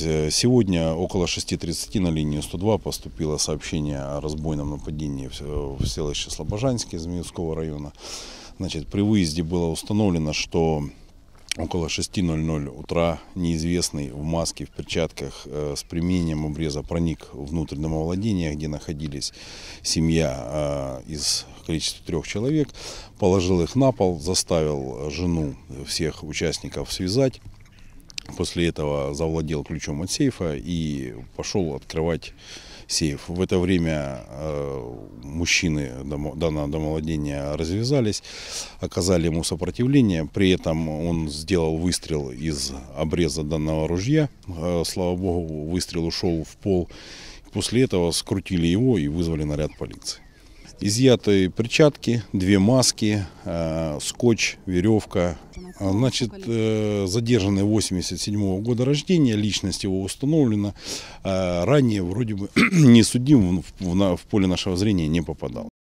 Э, сегодня около 6.30 на линию 102 поступило сообщение о разбойном нападении в селище Слобожанское Змеевского района. Значит, при выезде было установлено, что около 6.00 утра неизвестный в маске, в перчатках э, с применением обреза проник внутрь домовладения, где находились семья э, из количества трех человек, положил их на пол, заставил жену всех участников связать После этого завладел ключом от сейфа и пошел открывать сейф. В это время э, мужчины данного домовладения развязались, оказали ему сопротивление. При этом он сделал выстрел из обреза данного ружья. Э, слава богу, выстрел ушел в пол. После этого скрутили его и вызвали наряд полиции. Изъяты перчатки, две маски, э, скотч, веревка, а, значит, э, задержанный 87 -го года рождения, личность его установлена, а, ранее вроде бы не судим, в поле нашего зрения не попадал.